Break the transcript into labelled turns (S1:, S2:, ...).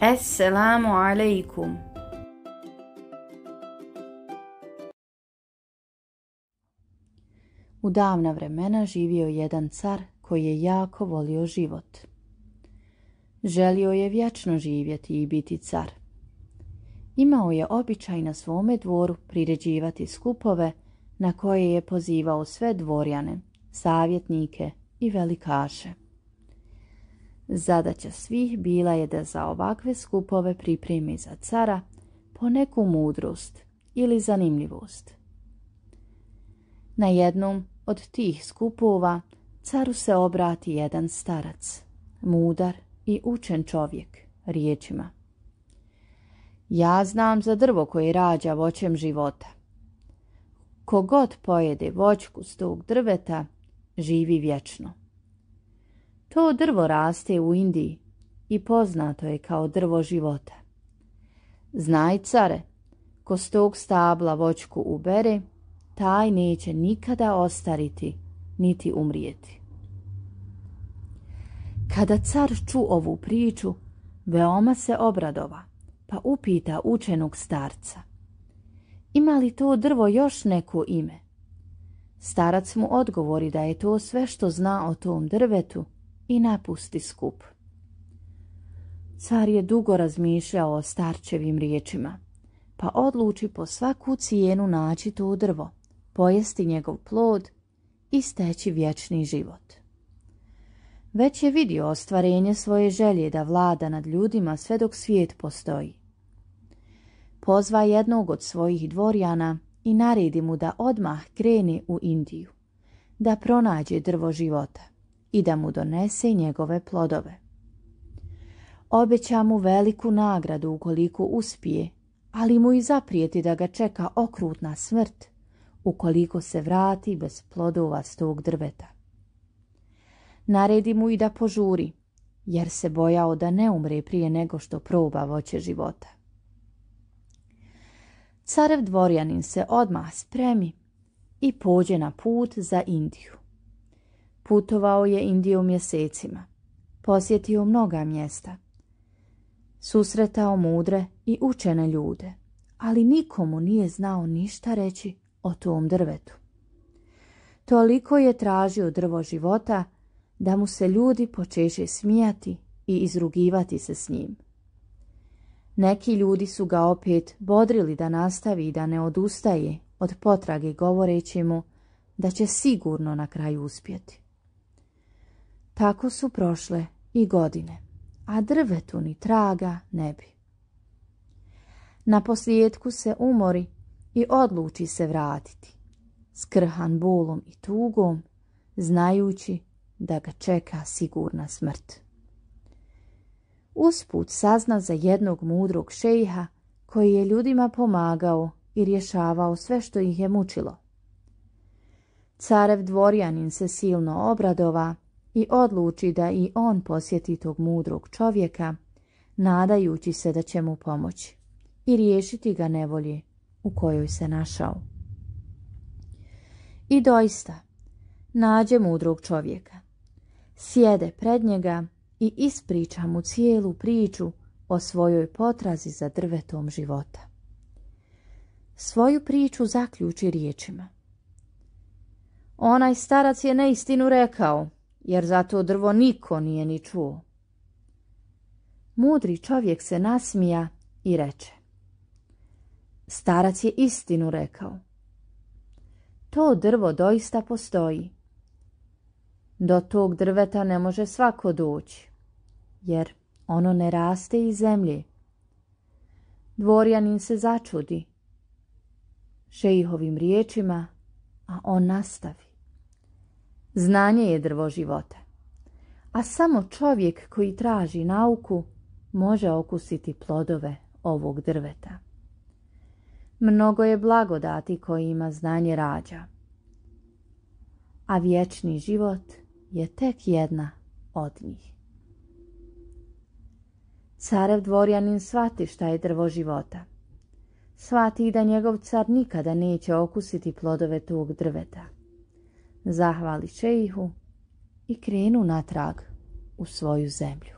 S1: Esselamu alaikum. U davna vremena živio jedan car koji je jako volio život. Želio je vječno živjeti i biti car. Imao je običaj na svome dvoru priređivati skupove na koje je pozivao sve dvorjane, savjetnike i velikaše. Zadaća svih bila je da za ovakve skupove pripremi za cara po neku mudrost ili zanimljivost. Na jednom od tih skupova caru se obrati jedan starac, mudar i učen čovjek, riječima. Ja znam za drvo koje rađa voćem života. Kogod pojede voćku s tog drveta, živi vječno. To drvo raste u Indiji i poznato je kao drvo života. Znaj, care, ko s tog stabla voćku ubere, taj neće nikada ostariti, niti umrijeti. Kada car ču ovu priču, veoma se obradova, pa upita učenog starca. Ima li to drvo još neko ime? Starac mu odgovori da je to sve što zna o tom drvetu i napusti skup. Car je dugo razmišljao o starčevim riječima, pa odluči po svaku cijenu naći to drvo, pojesti njegov plod i steći vječni život. Već je vidio ostvarenje svoje želje da vlada nad ljudima sve dok svijet postoji. Pozva jednog od svojih dvorjana i naredi mu da odmah kreni u Indiju, da pronađe drvo života i da mu donese njegove plodove. Obeća mu veliku nagradu ukoliko uspije, ali mu i zaprijeti da ga čeka okrutna smrt ukoliko se vrati bez plodova s tog drveta. Naredi mu i da požuri, jer se bojao da ne umre prije nego što proba voće života. Carev dvorjanin se odmah spremi i pođe na put za Indiju. Putovao je Indiju mjesecima. Posjetio mnoga mjesta. Susretao mudre i učene ljude, ali nikomu nije znao ništa reći o tom drvetu. Toliko je tražio drvo života da mu se ljudi počeše smijati i izrugivati se s njim. Neki ljudi su ga opet bodrili da nastavi i da ne odustaje od potrage govoreći mu da će sigurno na kraju uspjeti. Tako su prošle i godine, a drvetu ni traga ne bi. Na posljedku se umori i odluči se vratiti, skrhan bolom i tugom, znajući da ga čeka sigurna smrt. Usput sazna za jednog mudrog šejha koji je ljudima pomagao i rješavao sve što ih je mučilo. Carev dvorjanin se silno obradova i odluči da i on posjeti tog mudrog čovjeka, nadajući se da će mu pomoći i riješiti ga nevolje u kojoj se našao. I doista, nađe mudrog čovjeka. Sjede pred njega i ispriča mu cijelu priču o svojoj potrazi za drvetom života. Svoju priču zaključi riječima. Onaj starac je neistinu rekao, jer za to drvo niko nije ni čuo. Mudri čovjek se nasmija i reče. Starac je istinu rekao. To drvo doista postoji. Do tog drveta ne može svako doći, jer ono ne raste iz zemlje. Dvorjanin se začudi šejihovim riječima, a on nastavi. Znanje je drvo života. A samo čovjek koji traži nauku može okusiti plodove ovog drveta. Mnogo je blagodati koji ima znanje rađa. A vječni život je tek jedna od njih. Carev dvorjanin svati šta je drvo života. Shvati da njegov car nikada neće okusiti plodove tog drveta zahvali ihu i krenu natrag u svoju zemlju.